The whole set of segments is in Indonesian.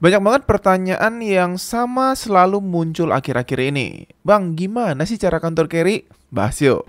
Banyak banget pertanyaan yang sama selalu muncul akhir-akhir ini. Bang, gimana sih cara kantor carry? Bahas yuk.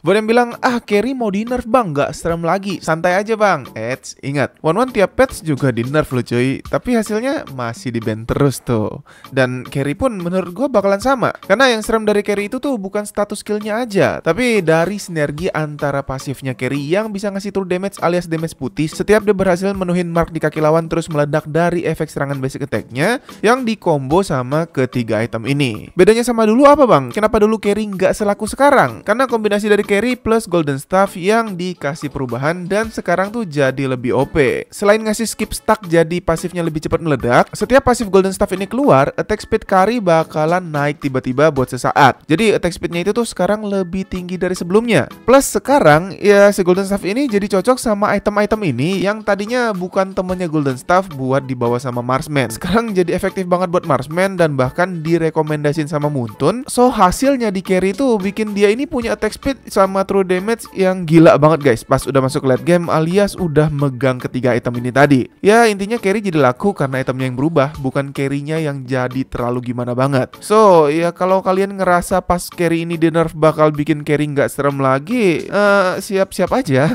Buat yang bilang, ah Carry mau di nerf bang, gak serem lagi, santai aja bang. Eits, ingat, One One tiap patch juga di nerf lo cuy, tapi hasilnya masih di ban terus tuh. Dan Carry pun menurut gue bakalan sama, karena yang serem dari Carry itu tuh bukan status skillnya aja, tapi dari sinergi antara pasifnya Carry yang bisa ngasih true damage alias damage putih setiap dia berhasil menuhin mark di kaki lawan terus meledak dari efek serangan basic attacknya, nya yang dikombo sama ketiga item ini. Bedanya sama dulu apa bang? Kenapa dulu Carry nggak selaku sekarang? Karena kombinasi dari carry plus golden staff yang dikasih perubahan dan sekarang tuh jadi lebih OP. Selain ngasih skip stack jadi pasifnya lebih cepat meledak, setiap pasif golden staff ini keluar, attack speed carry bakalan naik tiba-tiba buat sesaat. Jadi attack speednya itu tuh sekarang lebih tinggi dari sebelumnya. Plus sekarang ya si golden staff ini jadi cocok sama item-item ini yang tadinya bukan temennya golden staff buat dibawa sama Marsman. Sekarang jadi efektif banget buat Marsman dan bahkan direkomendasin sama Muntun. So hasilnya di carry tuh bikin dia ini punya attack speed sama true damage yang gila banget guys pas udah masuk late game alias udah megang ketiga item ini tadi. Ya intinya carry jadi laku karena itemnya yang berubah bukan carrynya yang jadi terlalu gimana banget. So ya kalau kalian ngerasa pas carry ini di nerf bakal bikin carry nggak serem lagi, eh, siap-siap uh, aja.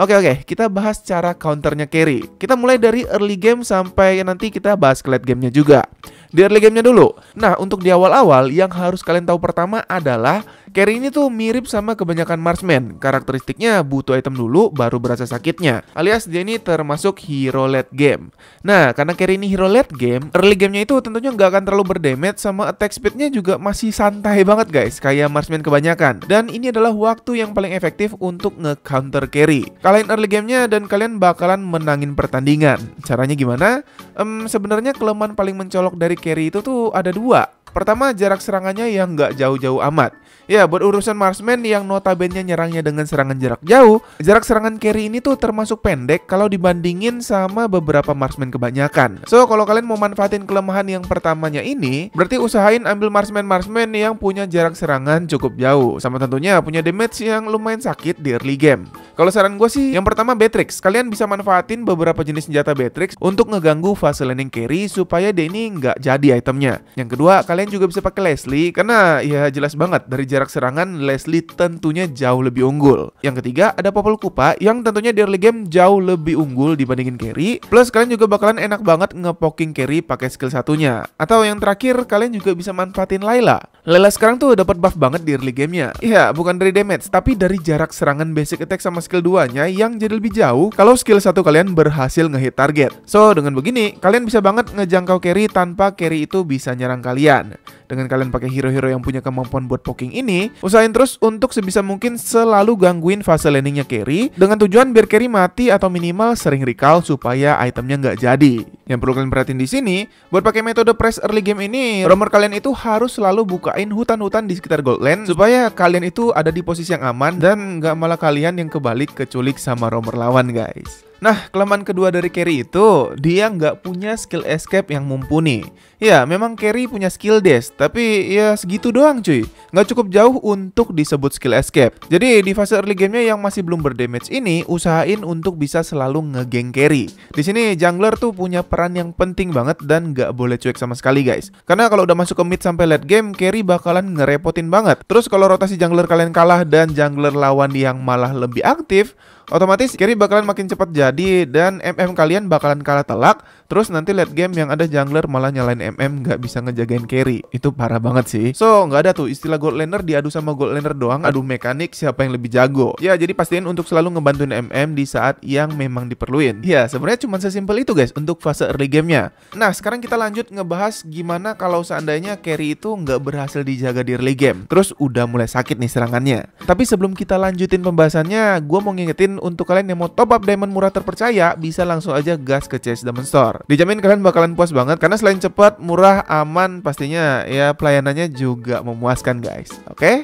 Oke okay, oke, okay. kita bahas cara counternya carry. Kita mulai dari early game sampai nanti kita bahas ke late gamenya juga di early gamenya dulu. Nah, untuk di awal-awal yang harus kalian tahu pertama adalah Carry ini tuh mirip sama kebanyakan marksman. Karakteristiknya butuh item dulu baru berasa sakitnya. Alias dia ini termasuk hero late game. Nah, karena carry ini hero late game, early gamenya itu tentunya nggak akan terlalu berdamage sama attack speednya juga masih santai banget guys, kayak marksman kebanyakan. Dan ini adalah waktu yang paling efektif untuk nge-counter carry. Kalian early gamenya dan kalian bakalan menangin pertandingan. Caranya gimana? Um, Sebenarnya kelemahan paling mencolok dari Carry itu tuh ada dua Pertama, jarak serangannya yang nggak jauh-jauh amat. Ya, buat urusan marksman yang notabene nyerangnya dengan serangan jarak jauh, jarak serangan carry ini tuh termasuk pendek kalau dibandingin sama beberapa marksman kebanyakan. So, kalau kalian mau manfaatin kelemahan yang pertamanya ini, berarti usahain ambil marksman-marksman yang punya jarak serangan cukup jauh, sama tentunya punya damage yang lumayan sakit di early game. Kalau saran gue sih, yang pertama betrix Kalian bisa manfaatin beberapa jenis senjata betrix untuk ngeganggu fase landing carry supaya dia ini nggak jadi itemnya. Yang kedua, kalian kalian juga bisa pakai Leslie karena ya jelas banget dari jarak serangan Leslie tentunya jauh lebih unggul. Yang ketiga ada Popol Kupa yang tentunya di early game jauh lebih unggul dibandingin carry. Plus kalian juga bakalan enak banget ngepoking carry pakai skill satunya. Atau yang terakhir kalian juga bisa manfaatin Layla. Layla sekarang tuh dapat buff banget di early gamenya. Iya, bukan dari damage, tapi dari jarak serangan basic attack sama skill 2-nya yang jadi lebih jauh kalau skill satu kalian berhasil ngehit target. So, dengan begini, kalian bisa banget ngejangkau carry tanpa carry itu bisa nyerang kalian dengan kalian pakai hero-hero yang punya kemampuan buat poking ini, usahain terus untuk sebisa mungkin selalu gangguin fase landingnya carry dengan tujuan biar carry mati atau minimal sering recall supaya itemnya nggak jadi. Yang perlu kalian perhatiin di sini, buat pakai metode press early game ini, romer kalian itu harus selalu bukain hutan-hutan di sekitar gold lane supaya kalian itu ada di posisi yang aman dan nggak malah kalian yang kebalik keculik sama romer lawan guys. Nah, kelemahan kedua dari Carry itu, dia nggak punya skill escape yang mumpuni. Ya, memang Carry punya skill dash, tapi ya segitu doang cuy. Nggak cukup jauh untuk disebut skill escape. Jadi, di fase early gamenya yang masih belum berdamage ini, usahain untuk bisa selalu ngegeng Carry. Di sini, jungler tuh punya peran yang penting banget dan nggak boleh cuek sama sekali guys. Karena kalau udah masuk ke mid sampai late game, Carry bakalan ngerepotin banget. Terus kalau rotasi jungler kalian kalah dan jungler lawan yang malah lebih aktif, otomatis carry bakalan makin cepat jadi dan MM kalian bakalan kalah telak terus nanti late game yang ada jungler malah nyalain MM nggak bisa ngejagain carry itu parah banget sih so nggak ada tuh istilah gold laner diadu sama gold laner doang Aduh mekanik siapa yang lebih jago ya jadi pastiin untuk selalu ngebantuin MM di saat yang memang diperluin ya sebenarnya cuma sesimpel itu guys untuk fase early gamenya nah sekarang kita lanjut ngebahas gimana kalau seandainya carry itu nggak berhasil dijaga di early game terus udah mulai sakit nih serangannya tapi sebelum kita lanjutin pembahasannya gue mau ngingetin untuk kalian yang mau top up diamond murah terpercaya, bisa langsung aja gas ke Chase Diamond Store. Dijamin kalian bakalan puas banget karena selain cepat, murah, aman, pastinya ya pelayanannya juga memuaskan guys. Oke? Okay?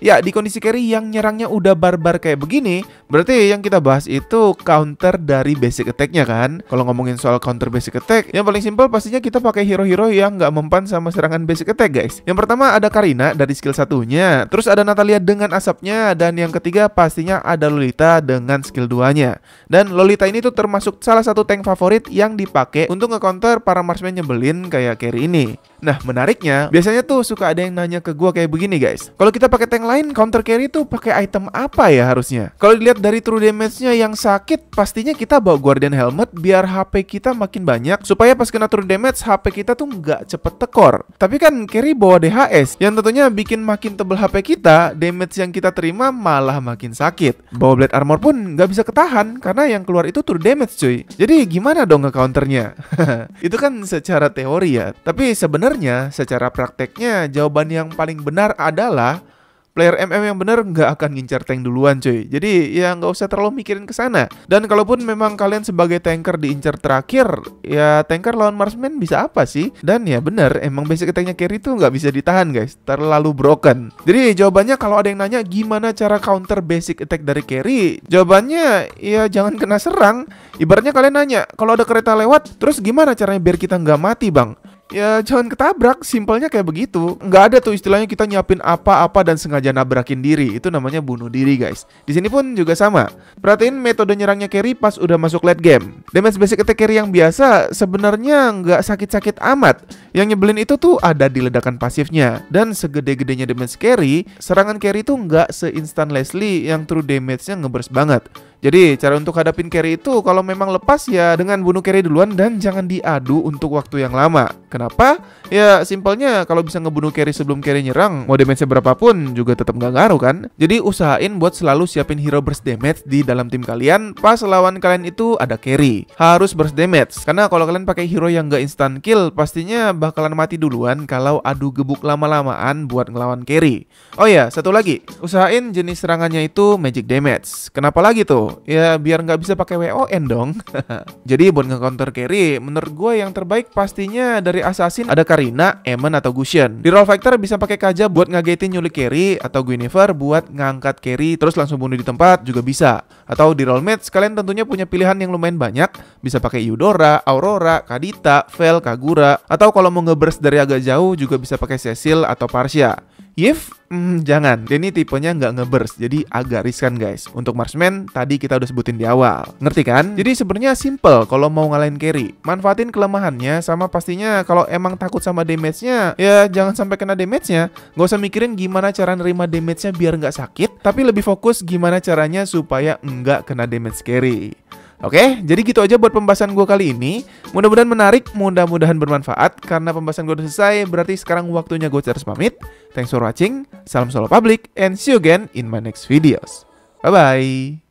Ya, di kondisi carry yang nyerangnya udah barbar kayak begini, berarti yang kita bahas itu counter dari basic attack-nya kan? Kalau ngomongin soal counter basic attack, yang paling simpel pastinya kita pakai hero-hero yang nggak mempan sama serangan basic attack, guys. Yang pertama ada Karina dari skill satunya, terus ada Natalia dengan asapnya, dan yang ketiga pastinya ada Lolita dengan skill duanya. Dan Lolita ini tuh termasuk salah satu tank favorit yang dipakai untuk nge-counter para marksman nyebelin kayak carry ini. Nah, menariknya, biasanya tuh suka ada yang nanya ke gua kayak begini, guys. Kalau kita pakai tank lain counter carry tuh pakai item apa ya harusnya? Kalau dilihat dari true damage-nya yang sakit, pastinya kita bawa Guardian Helmet biar HP kita makin banyak supaya pas kena true damage HP kita tuh nggak cepet tekor. Tapi kan carry bawa DHS yang tentunya bikin makin tebel HP kita, damage yang kita terima malah makin sakit. Bawa Blade Armor pun nggak bisa ketahan karena yang keluar itu true damage cuy. Jadi gimana dong nge-counternya? itu kan secara teori ya, tapi sebenarnya secara prakteknya jawaban yang paling benar adalah player MM yang bener nggak akan ngincar tank duluan cuy. Jadi ya nggak usah terlalu mikirin ke sana. Dan kalaupun memang kalian sebagai tanker diincar terakhir, ya tanker lawan marksman bisa apa sih? Dan ya bener emang basic attacknya carry itu nggak bisa ditahan guys, terlalu broken. Jadi jawabannya kalau ada yang nanya gimana cara counter basic attack dari carry, jawabannya ya jangan kena serang. Ibaratnya kalian nanya, kalau ada kereta lewat, terus gimana caranya biar kita nggak mati bang? ya jangan ketabrak simpelnya kayak begitu nggak ada tuh istilahnya kita nyiapin apa-apa dan sengaja nabrakin diri itu namanya bunuh diri guys di sini pun juga sama perhatiin metode nyerangnya carry pas udah masuk late game damage basic attack carry yang biasa sebenarnya nggak sakit-sakit amat yang nyebelin itu tuh ada di ledakan pasifnya dan segede-gedenya damage carry serangan carry tuh nggak seinstant Leslie yang true damage-nya ngebers banget jadi cara untuk hadapin carry itu kalau memang lepas ya dengan bunuh carry duluan dan jangan diadu untuk waktu yang lama. Kenapa? Ya simpelnya kalau bisa ngebunuh carry sebelum carry nyerang, mau damage berapapun juga tetap nggak ngaruh kan? Jadi usahain buat selalu siapin hero burst damage di dalam tim kalian pas lawan kalian itu ada carry. Harus burst damage karena kalau kalian pakai hero yang nggak instant kill pastinya bakalan mati duluan kalau adu gebuk lama-lamaan buat ngelawan carry. Oh ya, satu lagi, usahain jenis serangannya itu magic damage. Kenapa lagi tuh? ya biar nggak bisa pakai WON dong. Jadi buat nge-counter carry, menurut gue yang terbaik pastinya dari assassin ada Karina, Emon atau Gusion Di role factor bisa pakai Kaja buat ngagetin nyulik carry atau Guinevere buat ngangkat carry terus langsung bunuh di tempat juga bisa. Atau di role match kalian tentunya punya pilihan yang lumayan banyak, bisa pakai Eudora, Aurora, Kadita, Vel, Kagura atau kalau mau ngeburst dari agak jauh juga bisa pakai Cecil atau Parsia. Yif, hmm, jangan. Ini tipenya nggak ngeburst, jadi agak riskan guys. Untuk marksman tadi kita udah sebutin di awal. Ngerti kan? Jadi sebenarnya simple kalau mau ngalahin carry. Manfaatin kelemahannya sama pastinya kalau emang takut sama damage-nya, ya jangan sampai kena damage-nya. Nggak usah mikirin gimana cara nerima damage-nya biar nggak sakit, tapi lebih fokus gimana caranya supaya nggak kena damage carry. Oke, jadi gitu aja buat pembahasan gue kali ini. Mudah-mudahan menarik, mudah-mudahan bermanfaat. Karena pembahasan gue udah selesai, berarti sekarang waktunya gue harus pamit. Thanks for watching, salam solo public, and see you again in my next videos. Bye-bye.